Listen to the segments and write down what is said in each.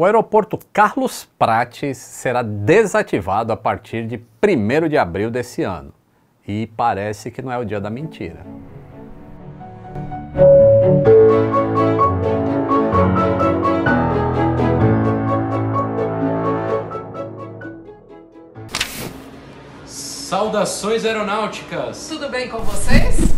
O aeroporto Carlos Prates será desativado a partir de 1 de abril desse ano. E parece que não é o dia da mentira. Saudações aeronáuticas! Tudo bem com vocês?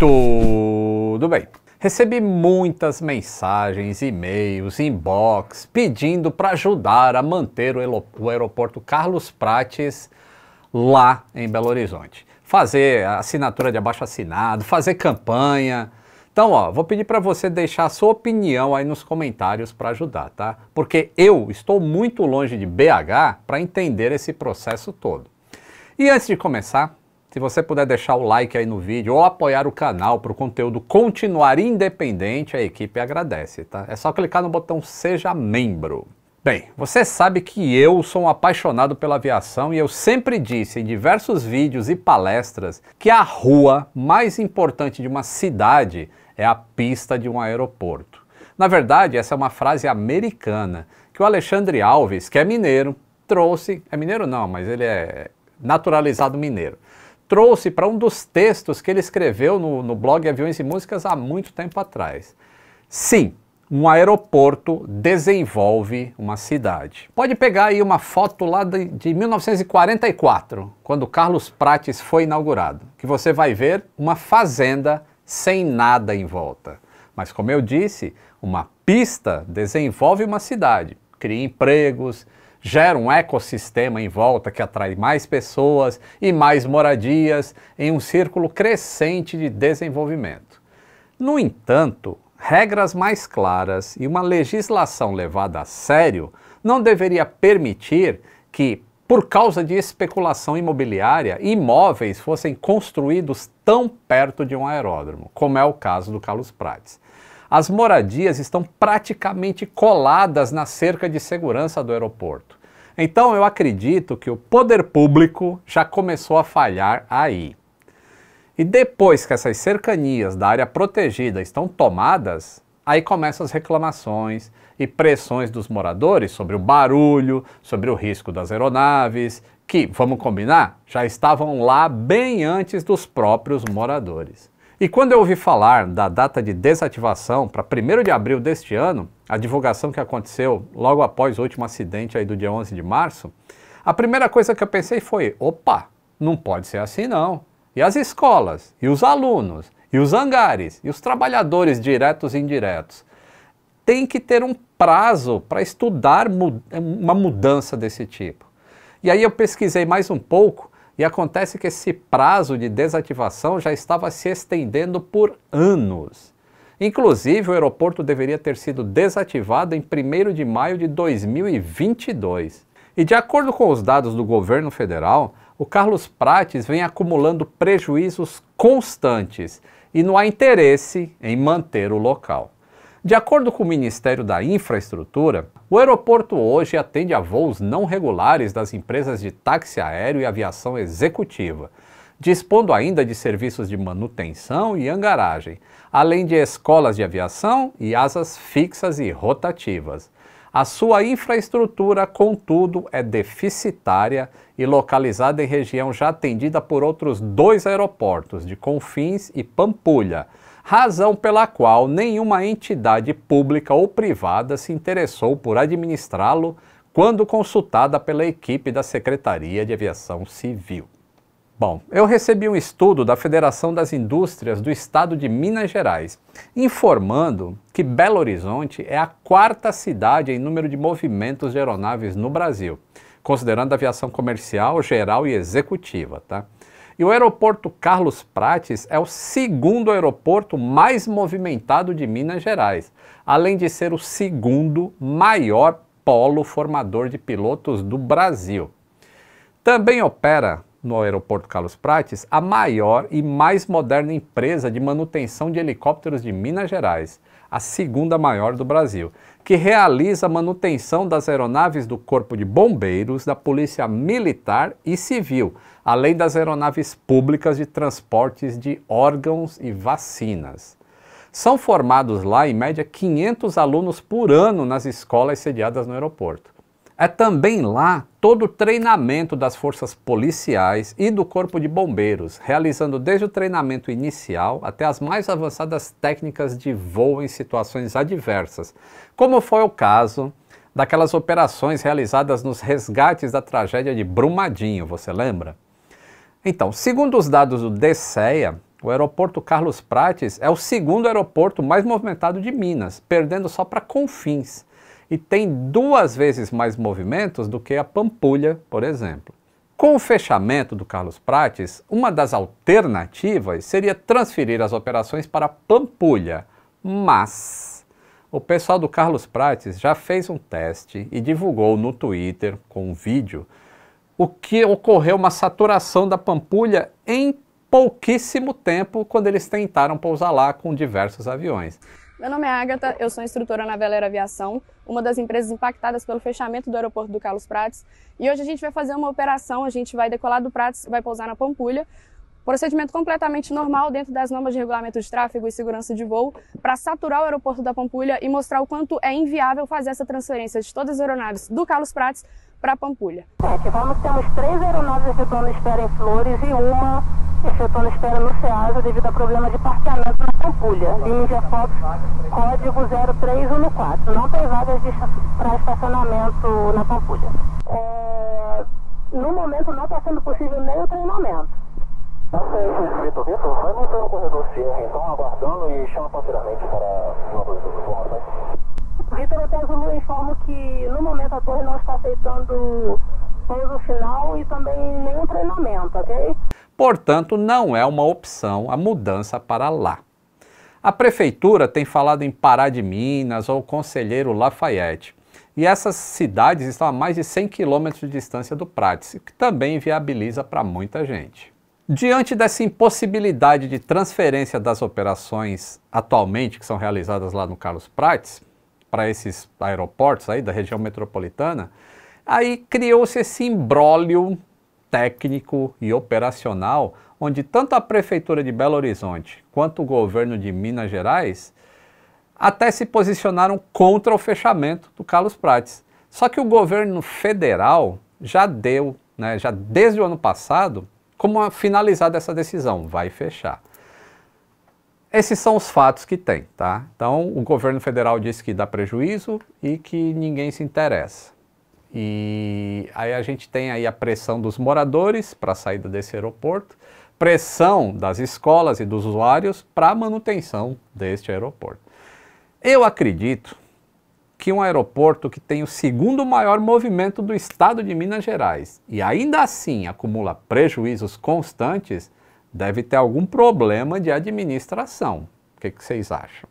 Tudo bem. Recebi muitas mensagens, e-mails, inbox, pedindo para ajudar a manter o aeroporto Carlos Prates lá em Belo Horizonte. Fazer assinatura de abaixo assinado, fazer campanha. Então, ó, vou pedir para você deixar a sua opinião aí nos comentários para ajudar, tá? Porque eu estou muito longe de BH para entender esse processo todo. E antes de começar, se você puder deixar o like aí no vídeo ou apoiar o canal para o conteúdo continuar independente, a equipe agradece, tá? É só clicar no botão Seja Membro. Bem, você sabe que eu sou um apaixonado pela aviação e eu sempre disse em diversos vídeos e palestras que a rua mais importante de uma cidade é a pista de um aeroporto. Na verdade, essa é uma frase americana que o Alexandre Alves, que é mineiro, trouxe. É mineiro não, mas ele é naturalizado mineiro trouxe para um dos textos que ele escreveu no, no blog Aviões e Músicas há muito tempo atrás. Sim, um aeroporto desenvolve uma cidade. Pode pegar aí uma foto lá de, de, 1944, quando Carlos Prates foi inaugurado, que você vai ver uma fazenda sem nada em volta. Mas como eu disse, uma pista desenvolve uma cidade, cria empregos, gera um ecossistema em volta que atrai mais pessoas e mais moradias em um círculo crescente de desenvolvimento. No entanto, regras mais claras e uma legislação levada a sério não deveria permitir que, por causa de especulação imobiliária, imóveis fossem construídos tão perto de um aeródromo, como é o caso do Carlos Prates as moradias estão praticamente coladas na cerca de segurança do aeroporto. Então eu acredito que o poder público já começou a falhar aí. E depois que essas cercanias da área protegida estão tomadas, aí começam as reclamações e pressões dos moradores sobre o barulho, sobre o risco das aeronaves, que, vamos combinar, já estavam lá bem antes dos próprios moradores. E quando eu ouvi falar da data de desativação para 1 de abril deste ano, a divulgação que aconteceu logo após o último acidente aí do dia 11 de março, a primeira coisa que eu pensei foi: opa, não pode ser assim não. E as escolas, e os alunos, e os hangares, e os trabalhadores diretos e indiretos. Tem que ter um prazo para estudar mud uma mudança desse tipo. E aí eu pesquisei mais um pouco e acontece que esse prazo de desativação já estava se estendendo por anos. Inclusive, o aeroporto deveria ter sido desativado em 1 de maio de 2022. E de acordo com os dados do governo federal, o Carlos Prates vem acumulando prejuízos constantes e não há interesse em manter o local. De acordo com o Ministério da Infraestrutura, o aeroporto hoje atende a voos não regulares das empresas de táxi aéreo e aviação executiva, dispondo ainda de serviços de manutenção e angaragem, além de escolas de aviação e asas fixas e rotativas. A sua infraestrutura, contudo, é deficitária e localizada em região já atendida por outros dois aeroportos, de Confins e Pampulha, razão pela qual nenhuma entidade pública ou privada se interessou por administrá-lo quando consultada pela equipe da Secretaria de Aviação Civil. Bom, eu recebi um estudo da Federação das Indústrias do Estado de Minas Gerais, informando que Belo Horizonte é a quarta cidade em número de movimentos de aeronaves no Brasil, considerando a aviação comercial, geral e executiva, tá? E o aeroporto Carlos Prates é o segundo aeroporto mais movimentado de Minas Gerais, além de ser o segundo maior polo formador de pilotos do Brasil. Também opera no aeroporto Carlos Prates, a maior e mais moderna empresa de manutenção de helicópteros de Minas Gerais, a segunda maior do Brasil, que realiza a manutenção das aeronaves do Corpo de Bombeiros, da Polícia Militar e Civil, além das aeronaves públicas de transportes de órgãos e vacinas. São formados lá, em média, 500 alunos por ano nas escolas sediadas no aeroporto. É também lá todo o treinamento das forças policiais e do Corpo de Bombeiros, realizando desde o treinamento inicial até as mais avançadas técnicas de voo em situações adversas, como foi o caso daquelas operações realizadas nos resgates da tragédia de Brumadinho, você lembra? Então, segundo os dados do DSEA, o aeroporto Carlos Prates é o segundo aeroporto mais movimentado de Minas, perdendo só para Confins e tem duas vezes mais movimentos do que a Pampulha, por exemplo. Com o fechamento do Carlos Prates, uma das alternativas seria transferir as operações para Pampulha, mas o pessoal do Carlos Prates já fez um teste e divulgou no Twitter com um vídeo o que ocorreu uma saturação da Pampulha em pouquíssimo tempo quando eles tentaram pousar lá com diversos aviões. Meu nome é Agatha, eu sou instrutora na Velera Aviação, uma das empresas impactadas pelo fechamento do aeroporto do Carlos Prates. E hoje a gente vai fazer uma operação, a gente vai decolar do Prates, vai pousar na Pampulha. Procedimento completamente normal dentro das normas de regulamento de tráfego e segurança de voo para saturar o aeroporto da Pampulha e mostrar o quanto é inviável fazer essa transferência de todas as aeronaves do Carlos Prates para a Pampulha. Sete, vamos, temos três aeronaves de espera em Flores e uma de espera no SEASA devido a problema de parqueamento Pampulha, Índia Fox, código 0314. Não tem vagas para estacionamento na Pampulha. É, no momento não está sendo possível nem o treinamento. Vitor. Vitor, vai manter o corredor CR, então, aguardando e chama posteriormente para novas informações. Né? Vitor Otezulu informo que no momento a torre não está aceitando pouso final e também nenhum treinamento, ok? Portanto, não é uma opção a mudança para lá. A prefeitura tem falado em Pará de Minas ou Conselheiro Lafayette. E essas cidades estão a mais de 100 quilômetros de distância do Prates, o que também viabiliza para muita gente. Diante dessa impossibilidade de transferência das operações atualmente que são realizadas lá no Carlos Prates, para esses aeroportos aí da região metropolitana, aí criou-se esse imbróglio técnico e operacional onde tanto a Prefeitura de Belo Horizonte quanto o governo de Minas Gerais até se posicionaram contra o fechamento do Carlos Prates. Só que o governo federal já deu, né, já desde o ano passado, como finalizada essa decisão, vai fechar. Esses são os fatos que tem, tá? Então, o governo federal disse que dá prejuízo e que ninguém se interessa. E aí a gente tem aí a pressão dos moradores para a saída desse aeroporto, pressão das escolas e dos usuários para a manutenção deste aeroporto. Eu acredito que um aeroporto que tem o segundo maior movimento do estado de Minas Gerais e ainda assim acumula prejuízos constantes, deve ter algum problema de administração. O que, que vocês acham?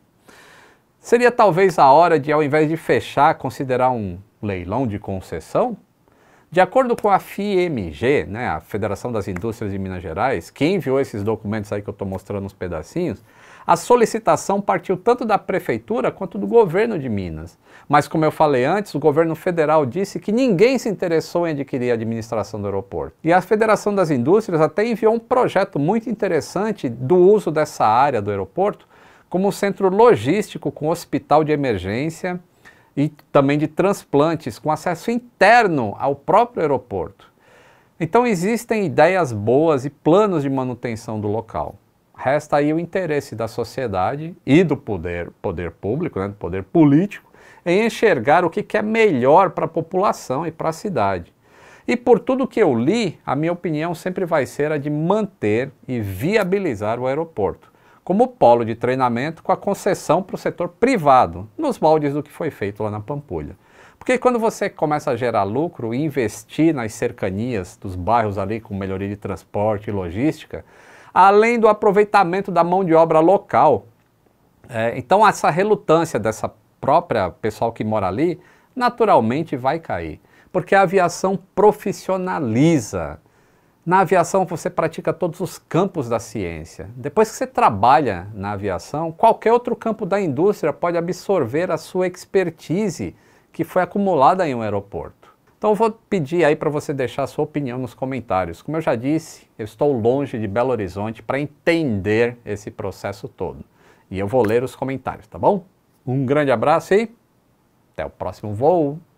Seria talvez a hora de, ao invés de fechar, considerar um leilão de concessão? De acordo com a FIMG, né, a Federação das Indústrias de Minas Gerais, que enviou esses documentos aí que eu estou mostrando uns pedacinhos, a solicitação partiu tanto da prefeitura quanto do governo de Minas. Mas, como eu falei antes, o governo federal disse que ninguém se interessou em adquirir a administração do aeroporto. E a Federação das Indústrias até enviou um projeto muito interessante do uso dessa área do aeroporto como centro logístico com hospital de emergência e também de transplantes com acesso interno ao próprio aeroporto. Então existem ideias boas e planos de manutenção do local. Resta aí o interesse da sociedade e do poder, poder público, né, do poder político, em enxergar o que, que é melhor para a população e para a cidade. E por tudo que eu li, a minha opinião sempre vai ser a de manter e viabilizar o aeroporto como polo de treinamento com a concessão para o setor privado, nos moldes do que foi feito lá na Pampulha. Porque quando você começa a gerar lucro e investir nas cercanias dos bairros ali com melhoria de transporte e logística, além do aproveitamento da mão de obra local, é, então essa relutância dessa própria pessoal que mora ali naturalmente vai cair. Porque a aviação profissionaliza na aviação, você pratica todos os campos da ciência. Depois que você trabalha na aviação, qualquer outro campo da indústria pode absorver a sua expertise que foi acumulada em um aeroporto. Então, eu vou pedir aí para você deixar a sua opinião nos comentários. Como eu já disse, eu estou longe de Belo Horizonte para entender esse processo todo. E eu vou ler os comentários, tá bom? Um grande abraço e até o próximo voo!